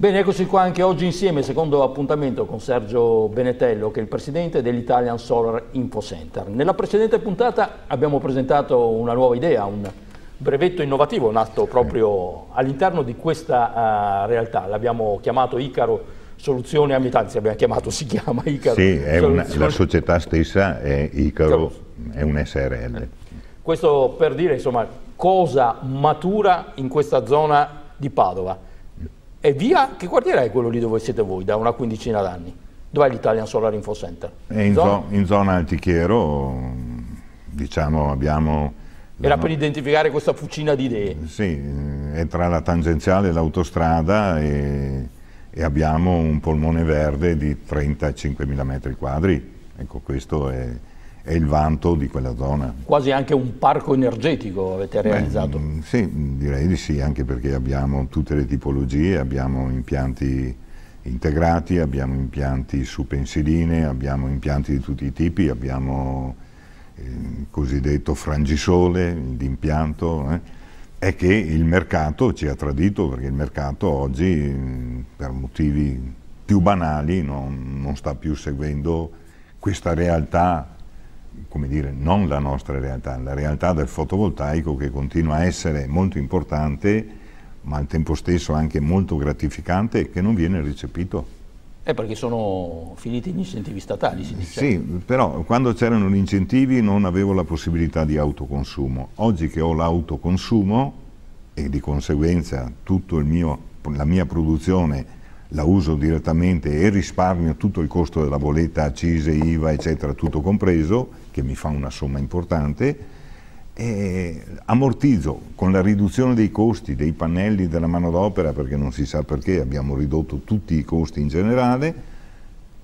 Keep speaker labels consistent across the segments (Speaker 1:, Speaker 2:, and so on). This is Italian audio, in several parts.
Speaker 1: Bene, eccoci qua anche oggi insieme, secondo appuntamento con Sergio Benetello, che è il presidente dell'Italian Solar Info Center. Nella precedente puntata abbiamo presentato una nuova idea, un brevetto innovativo nato proprio all'interno di questa uh, realtà. L'abbiamo chiamato Icaro Soluzioni Ambientali, anzi abbiamo chiamato, si chiama Icaro. Sì, una, la
Speaker 2: società stessa è Icaro, è un SRL.
Speaker 1: Questo per dire insomma, cosa matura in questa zona di Padova e via, che quartiere è quello lì dove siete voi da una quindicina d'anni? Dov'è l'Italian Solar Info Center? In, in, zona?
Speaker 2: in zona Altichiero, diciamo, abbiamo...
Speaker 1: Era per identificare questa fucina di idee.
Speaker 2: Sì, è tra la tangenziale e l'autostrada e, e, abbiamo un polmone verde di 35.000 metri quadri. Ecco, questo è, è il vanto di quella zona.
Speaker 1: Quasi anche un parco energetico avete realizzato? Beh,
Speaker 2: mm, sì, direi di sì, anche perché abbiamo tutte le tipologie, abbiamo impianti integrati, abbiamo impianti su pensiline, abbiamo impianti di tutti i tipi, abbiamo eh, il cosiddetto frangisole, l'impianto, eh, è che il mercato ci ha tradito perché il mercato oggi mm, per motivi più banali non, non sta più seguendo questa realtà come dire, non la nostra realtà, la realtà del fotovoltaico che continua a essere molto importante ma al tempo stesso anche molto gratificante che non viene recepito.
Speaker 1: È eh, perché sono finiti gli incentivi statali,
Speaker 2: si dice. Sì, però quando c'erano gli incentivi non avevo la possibilità di autoconsumo. Oggi che ho l'autoconsumo e di conseguenza tutta la mia produzione la uso direttamente e risparmio tutto il costo della boletta, accise, IVA, eccetera, tutto compreso, che mi fa una somma importante, e ammortizzo con la riduzione dei costi dei pannelli della manodopera, perché non si sa perché abbiamo ridotto tutti i costi in generale,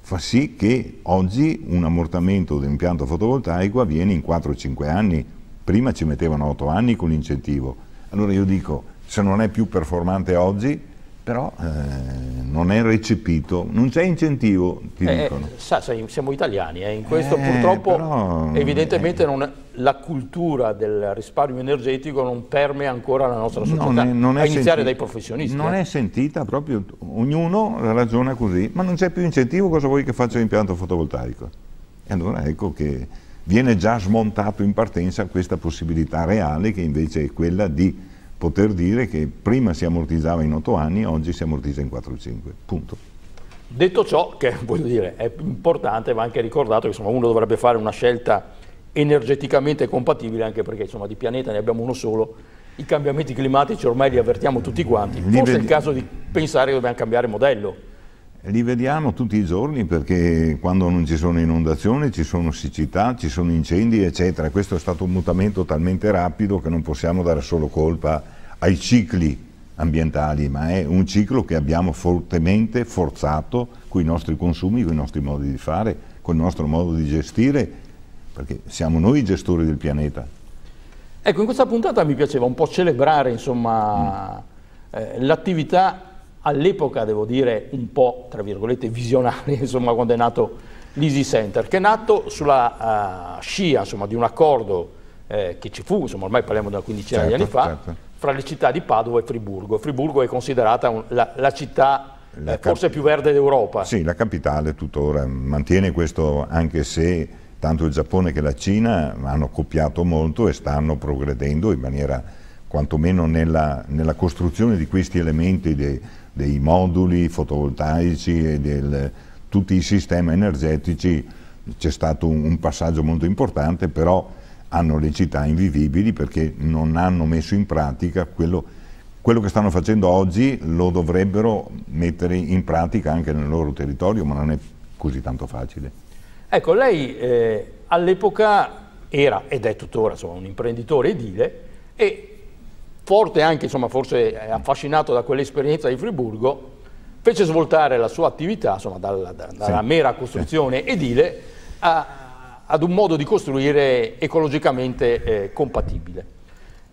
Speaker 2: fa sì che oggi un ammortamento di un impianto fotovoltaico avviene in 4-5 anni, prima ci mettevano 8 anni con l'incentivo. Allora io dico, se non è più performante oggi, però eh, non è recepito, non c'è incentivo, ti eh, eh dicono.
Speaker 1: Sa, siamo italiani, eh. in questo eh, purtroppo però, eh, evidentemente non, la cultura del risparmio energetico non permea ancora la nostra società, non è, non è a iniziare sentita, dai professionisti. Non eh. è
Speaker 2: sentita proprio, ognuno ragiona così, ma non c'è più incentivo, cosa vuoi che faccia l'impianto fotovoltaico? E allora ecco che viene già smontato in partenza questa possibilità reale che invece è quella di poter dire che prima si ammortizzava in 8 anni, oggi si ammortizza in 4-5, punto.
Speaker 1: Detto ciò, che voglio dire, è importante, va anche ricordato che insomma, uno dovrebbe fare una scelta energeticamente compatibile, anche perché insomma, di pianeta ne abbiamo uno solo, i cambiamenti climatici ormai li avvertiamo tutti quanti, forse è il caso di pensare che dobbiamo cambiare modello.
Speaker 2: Li vediamo tutti i giorni perché quando non ci sono inondazioni ci sono siccità, ci sono incendi eccetera. Questo è stato un mutamento talmente rapido che non possiamo dare solo colpa ai cicli ambientali, ma è un ciclo che abbiamo fortemente forzato con i nostri consumi, con i nostri modi di fare, con il nostro modo di gestire, perché siamo noi i gestori del pianeta.
Speaker 1: Ecco, in questa puntata mi piaceva un po' celebrare mm. eh, l'attività all'epoca, devo dire, un po', tra virgolette, visionaria, insomma, quando è nato l'Easy Center, che è nato sulla uh, scia, insomma, di un accordo eh, che ci fu, insomma, ormai parliamo da una quindicina certo, di anni certo, fa, certo. fra le città di Padova e Friburgo. Friburgo è considerata un, la, la città la eh, forse più verde d'Europa. Sì,
Speaker 2: la capitale tuttora mantiene questo anche se tanto il Giappone che la Cina hanno copiato molto e stanno progredendo in maniera quantomeno nella, nella costruzione di questi elementi di, dei moduli fotovoltaici e di tutti i sistemi energetici, c'è stato un, un passaggio molto importante, però hanno le città invivibili perché non hanno messo in pratica quello, quello, che stanno facendo oggi lo dovrebbero mettere in pratica anche nel loro territorio, ma non è così tanto facile.
Speaker 1: Ecco, lei eh, all'epoca era ed è tuttora insomma, un imprenditore edile e forte anche, insomma, forse affascinato da quell'esperienza di Friburgo, fece svoltare la sua attività, insomma, dalla, dalla sì. mera costruzione edile a, ad un modo di costruire ecologicamente eh, compatibile.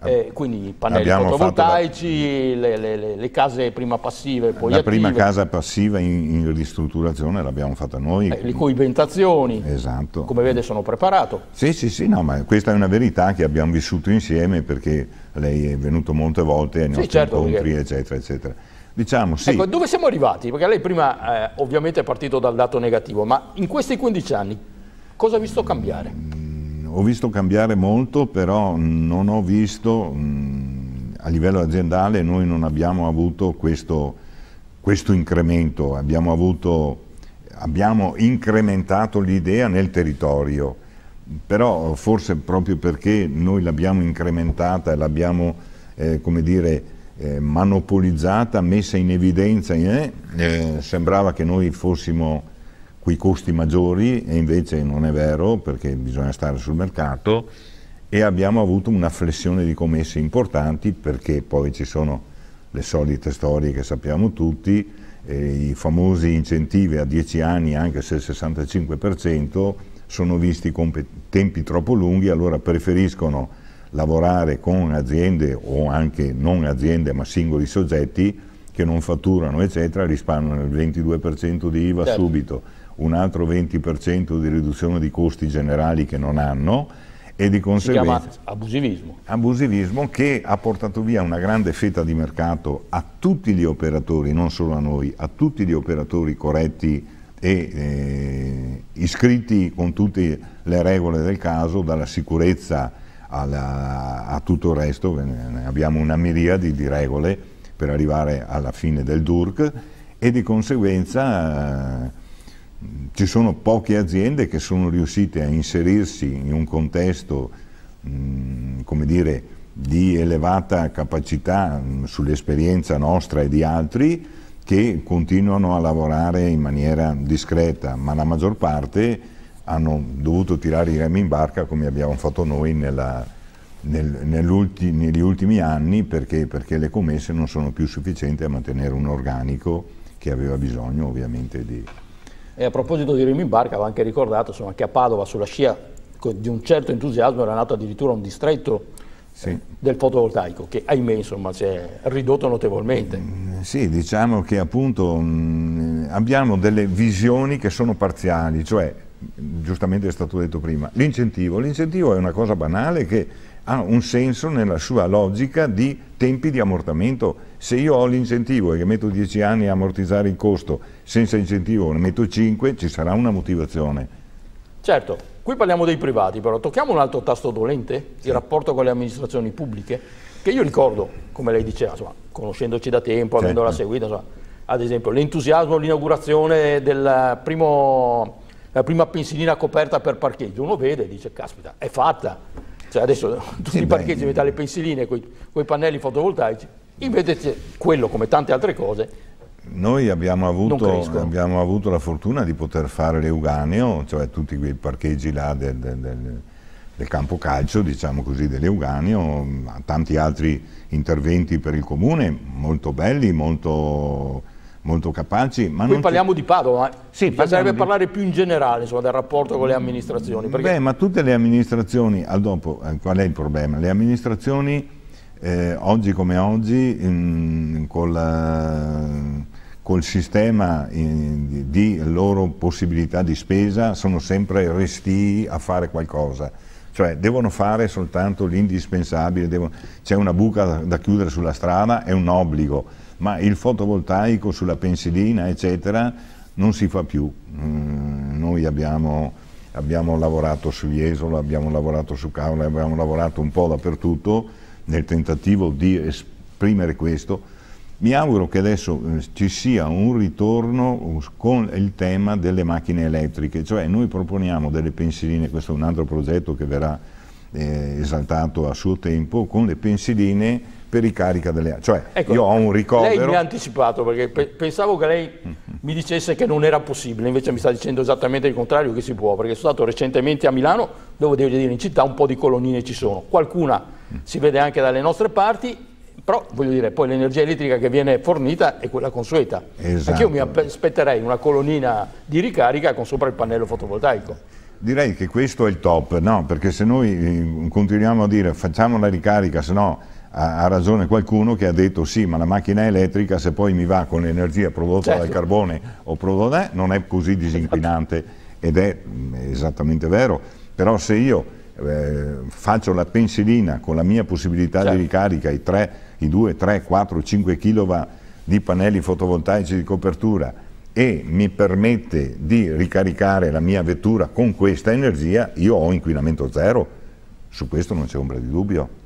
Speaker 1: Eh, quindi i pannelli fotovoltaici, la... le, le, le, case prima passive poi la attive. prima
Speaker 2: casa passiva in, in ristrutturazione l'abbiamo fatta noi. Eh,
Speaker 1: le coibentazioni, esatto. come vede sono preparato.
Speaker 2: Sì, sì, sì, no, ma questa è una verità che abbiamo vissuto insieme perché lei è venuto molte volte ai nostri sì, certo, incontri, perché... eccetera, eccetera. Diciamo, sì. Ecco,
Speaker 1: dove siamo arrivati? Perché lei prima eh, ovviamente è partito dal dato negativo, ma in questi 15 anni cosa ha visto cambiare? Mm
Speaker 2: ho visto cambiare molto, però non ho visto, mh, mm, a livello aziendale noi non abbiamo avuto questo, questo incremento, abbiamo, avuto, abbiamo incrementato l'idea nel territorio, però forse proprio perché noi l'abbiamo incrementata e l'abbiamo, eh, come dire, eh, monopolizzata, messa in evidenza, eh, eh sembrava che noi fossimo quei costi maggiori e invece non è vero perché bisogna stare sul mercato e abbiamo avuto una flessione di commesse importanti perché poi ci sono le solite storie che sappiamo tutti, eh, i famosi incentivi a 10 anni anche se il 65% sono visti con tempi troppo lunghi, allora preferiscono lavorare con aziende o anche non aziende ma singoli soggetti che non fatturano eccetera risparmiano il 22% di IVA certo. subito un altro 20% di riduzione di costi generali che non hanno e di conseguenza...
Speaker 1: abusivismo.
Speaker 2: Abusivismo che ha portato via una grande fetta di mercato a tutti gli operatori, non solo a noi, a tutti gli operatori corretti e eh, iscritti con tutte le regole del caso, dalla sicurezza alla, a tutto il resto, abbiamo una miriade di regole per arrivare alla fine del DURC e di conseguenza... Eh, ci sono poche aziende che sono riuscite a inserirsi in un contesto mm, come dire, di elevata capacità mm, sull'esperienza nostra e di altri che continuano a lavorare in maniera discreta, ma la maggior parte hanno dovuto tirare i remi in barca come abbiamo fatto noi nella, nel, ulti, negli ultimi anni perché, perché, le commesse non sono più sufficienti a mantenere un organico che aveva bisogno ovviamente di,
Speaker 1: e a proposito di Remy Barca, va anche ricordato insomma, che a Padova, sulla scia di un certo entusiasmo, era nato addirittura un distretto sì. del fotovoltaico, che ahimè insomma, si è ridotto notevolmente. Mm,
Speaker 2: sì, diciamo che appunto mh, mm, abbiamo delle visioni che sono parziali, cioè giustamente è stato detto prima, l'incentivo. L'incentivo è una cosa banale che ha un senso nella sua logica di tempi di ammortamento. Se io ho l'incentivo e che metto 10 anni a ammortizzare il costo, senza incentivo ne metto 5, ci sarà una motivazione.
Speaker 1: Certo, qui parliamo dei privati però, tocchiamo un altro tasto dolente, sì. il rapporto con le amministrazioni pubbliche, che io ricordo, come lei diceva, insomma, conoscendoci da tempo, certo. avendola seguita, insomma, ad esempio l'entusiasmo all'inaugurazione della prima pensilina coperta per parcheggio, uno vede e dice, caspita, è fatta, cioè adesso tutti sì, i parcheggi diventano le pensiline con i pannelli fotovoltaici, invece quello come tante altre cose
Speaker 2: noi abbiamo avuto, abbiamo avuto, la fortuna di poter fare l'Euganeo, cioè tutti quei parcheggi là del, del, del campo calcio, diciamo così, dell'Euganeo, tanti altri interventi per il comune, molto belli, molto molto capaci. Ma Qui parliamo
Speaker 1: di Padova, eh. sì, bisognerebbe di... parlare più in generale insomma, del rapporto con le amministrazioni. Perché... Beh, ma
Speaker 2: tutte le amministrazioni, al dopo, eh, qual è il problema? Le amministrazioni eh, oggi come oggi, mh, col, uh, col, sistema di loro possibilità di spesa, sono sempre resti a fare qualcosa cioè devono fare soltanto l'indispensabile, c'è una buca da chiudere sulla strada, è un obbligo, ma il fotovoltaico sulla pensilina, eccetera, non si fa più. Mm, noi abbiamo, abbiamo, lavorato su Jesolo, abbiamo lavorato su Cavola, abbiamo lavorato un po' dappertutto nel tentativo di esprimere questo. Mi auguro che adesso eh, ci sia un ritorno uh, con il tema delle macchine elettriche, cioè noi proponiamo delle pensiline, questo è un altro progetto che verrà eh, esaltato a suo tempo, con le pensiline per ricarica delle armi. Cioè, ecco, io ho un ricovero... Lei mi ha
Speaker 1: anticipato perché pe pensavo che lei mi dicesse che non era possibile, invece mi sta dicendo esattamente il contrario, che si può, perché sono stato recentemente a Milano, dove devo dire in città un po' di colonnine ci sono, qualcuna si vede anche dalle nostre parti, però voglio dire, poi l'energia elettrica che viene fornita è quella consueta. Esatto. Anche io mi aspetterei una colonnina di ricarica con sopra il pannello fotovoltaico.
Speaker 2: Direi che questo è il top, no? Perché se noi eh, continuiamo a dire facciamo la ricarica, se no ha, ragione qualcuno che ha detto sì ma la macchina elettrica se poi mi va con l'energia prodotta certo. dal carbone o prodotta non è così esatto. disinquinante ed è mm, esattamente vero, però se io eh, faccio la pensilina con la mia possibilità certo. di ricarica, i, 3, i 2, 3, 4, 5 kW di pannelli fotovoltaici di copertura e mi permette di ricaricare la mia vettura con questa energia, io ho inquinamento zero, su questo non c'è ombra di dubbio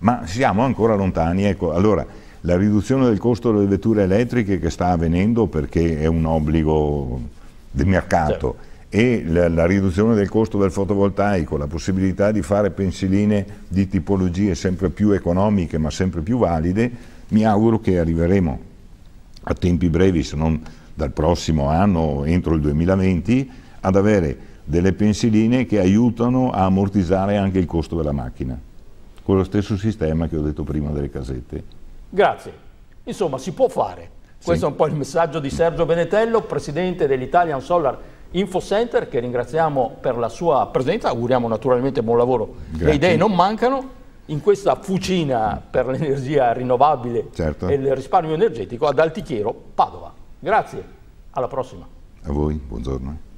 Speaker 2: ma siamo ancora lontani. Ecco, allora, la riduzione del costo delle vetture elettriche che sta avvenendo perché è un obbligo del mercato certo. e la, la, riduzione del costo del fotovoltaico, la possibilità di fare pensiline di tipologie sempre più economiche ma sempre più valide, mi auguro che arriveremo a tempi brevi, se non dal prossimo anno, entro il 2020, ad avere delle pensiline che aiutano a ammortizzare anche il costo della macchina con lo stesso sistema che ho detto prima delle casette.
Speaker 1: Grazie. Insomma, si può fare. Questo sì. è un po' il messaggio di Sergio Benetello, presidente dell'Italian Solar Info Center, che ringraziamo per la sua presenza, auguriamo naturalmente buon lavoro. Grazie. Le idee non mancano in questa fucina per l'energia rinnovabile certo. e il risparmio energetico ad Altichiero, Padova. Grazie, alla prossima.
Speaker 2: A voi, buongiorno.